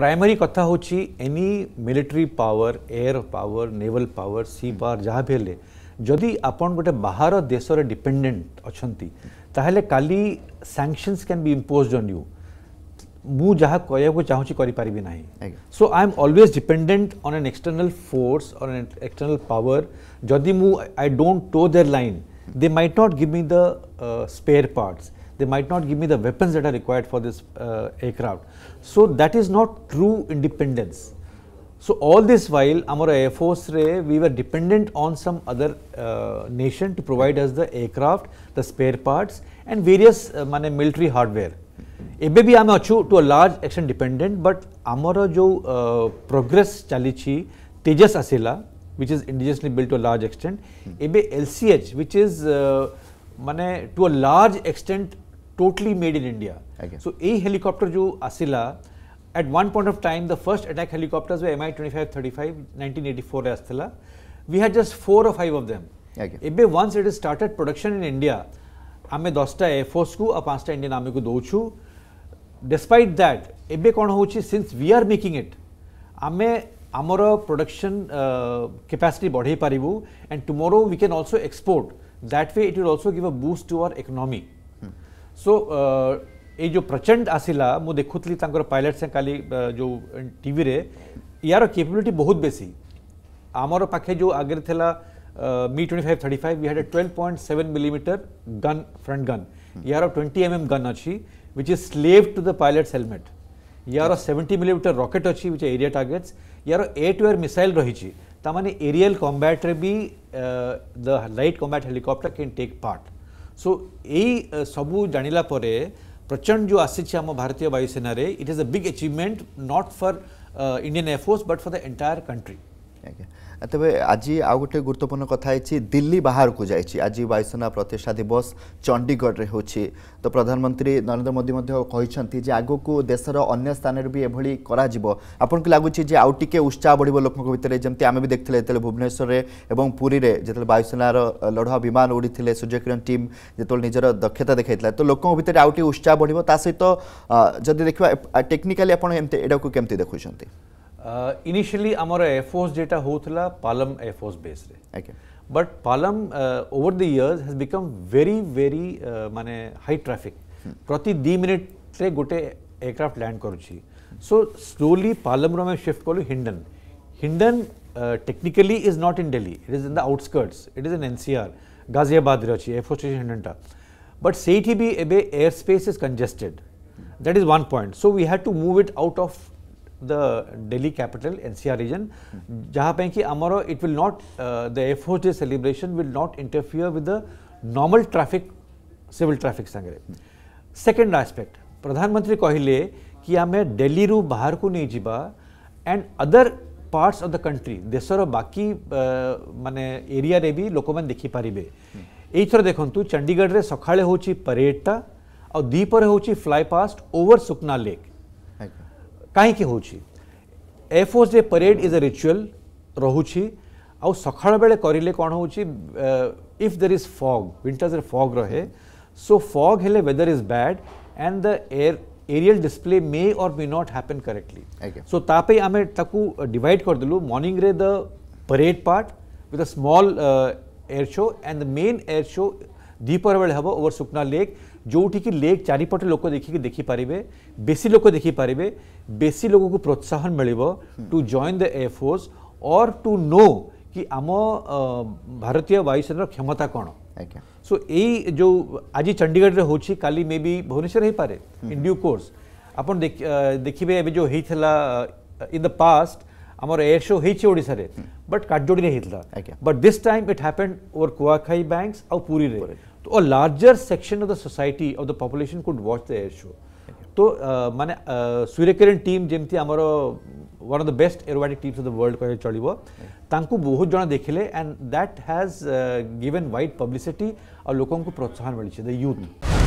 Primary कथा हूँ any military power air power naval power sea power जहाँ भी हेल्ले जदि आपन गोटे बाहर देश में डिपेडेट अच्छा तेल का sanctions can be impose on you मुझा कह चाहिए करें so I am always dependent on an external force on external power जदि मु I don't toe their line they might not give the spare parts they might not give me the weapons that are required for this uh, aircraft. So that is not true independence. So all this while our Air Force we were dependent on some other uh, nation to provide us the aircraft, the spare parts and various uh, military hardware. ଏବେ ବି ଆମେ to a large extent dependent. But ଆମର ଯେଉଁ uh, progress, ଚାଲିଛି Tejas, Asela, which is indigenously built to a large extent. Hmm. Ebe LCH, which is uh, to a large extent totally made in India. So, a helicopter jo asila, at one point of time, the first attack helicopters were MI 25 35, 1984. We had just four or five of them. Okay. Once it is started production in India, I am a a Indian Army. Despite that, since we are making it, we our production uh, capacity body and tomorrow we can also export. That way, it will also give a boost to our economy. सो ये जो प्रचंड आसला मु देखुली pilot से काली जो T रे यार capability बहुत बेसी आमर पाखे जो आगे थी Mi twenty five thirty five with a twelve point seven millimetre gun front gun यार ट्वेंटी एम एम गन अच्छी which is slave to the pilot helmet यार सेवेन्टी मिलीमिटर रकेट अच्छी विच एरिया टार्गेट्स यार ए to air missile रही ताने aerial कम्बैट्रे भी the light combat helicopter can take part so यही सबू प्रचंड जो आसी आम भारतीय वायुसेन it is a big achievement not for Indian air force but for the entire country তবে আজি আউ গোটে গুরুত্বপূর্ণ কথা হয়েছে দিল্লি বাহারকু যাই আজি বায়ুসেনা প্রতিষ্ঠা দিবস চণ্ডীগড়ে হচ্ছে তো প্রধানমন্ত্রী নরেন্দ্র মোদী কিন্তু যে আগুকু দেশের অন্য স্থানের বি এভাবে করা যাব আপনার লাগুচি যে আউ টিকি উৎসাহ বড় লোক ভিতরে যেমন আমি বি দেখলে যেত ভুবনেশ্বরে এবং পুরীরে যেত বায়ুসেনার লড়ুয়া বিমান উড়ি সূর্যকিরণ টিম যেত নিজের দক্ষতা দেখাই তো লোক ভিতরে আউ টিকে উৎসাহ বড় তা সহ যদি দেখা টেকনিকালি আপনার এটা কেমতি দেখুছেন Uh, initially amara air force data hotla palam air force base re okay but palam uh, over the years has become very very uh, mane high traffic hmm. prati 2 minute re aircraft land karuchi so slowly palam ro me shift kolu hindon hindon uh, technically is not in delhi it is in the outskirts it is in ncr ghaziabad re achi air force station hindon but seethi bhi ebe air space is congested hmm. that is one point so we had to move it out of the Delhi capital NCR region जहाँ पे कि आमर it will not the AF day celebration will not interfere with the normal traffic civil traffic सांगे second aspect प्रधानमंत्री कहले कि आम डेली रू बाहर को नहीं जावा and other parts of the country देशर बाकी uh, मान एरिया भी लोक मैंने देखिपारे यही हम्म। देखूँ चंडीगढ़ में सका होड्टा आ दीपर हो फ्लाईपास्ट ओवर सुकना लेक କାହିଁକି ହେଉଛି ଏଫ୍ ଓଜ୍ day parade is a ritual ରହୁଛି ଆଉ ସକାଳ ବେଳେ କରିଲେ କ'ଣ ହେଉଛି ଇଫ୍ ଦେର୍ ଇଜ୍ ଫଗ୍ ୱିଣ୍ଟର୍ସରେ ଫଗ୍ ରହେ ସୋ ଫଗ୍ ହେଲେ weather is bad and the air aerial display may or may not happen correctly so ତା ପାଇଁ ଆମେ ତାକୁ ଡିଭାଇଡ଼ କରିଦେଲୁ ମର୍ଣ୍ଣିଂରେ the parade part with a small air show and the main air show ଦ୍ୱିପହର ବେଳେ ହେବ ଓଭର୍ ସୁକ୍ନା ଲେକ୍ जोटि की लेक चारिपटे लोक देखिक देखिपारे बेसी लोक देखिपारे बेसी लोक को प्रोत्साहन मिल टू जॉन द फोर्स और टू नो कि आम भारतीय वायुसेनार क्षमता कौन सो यही जो आज चंडीगढ़ हो मे बी भुवनेश्वर हो पाए इन ड्यू कोर्स आप देखिए जो होता इन द पास्ट ଆମର ଏୟାର ଶୋ ହେଇଛି ଓଡ଼ିଶାରେ नहीं କାଠଯୋଡ଼ିରେ ହେଇଥିଲା but this time it happened Kuakhai banks banks ଆଉ रे तो a larger section of the society of the population could watch the air show तो माने सूर्यकिरण टीम जमती आमर one of the best aerobatic teams of the world कह चलो तांकू बहुत जन देखिले and that has given wide publicity और लोक प्रोत्साहन मिली द यूथ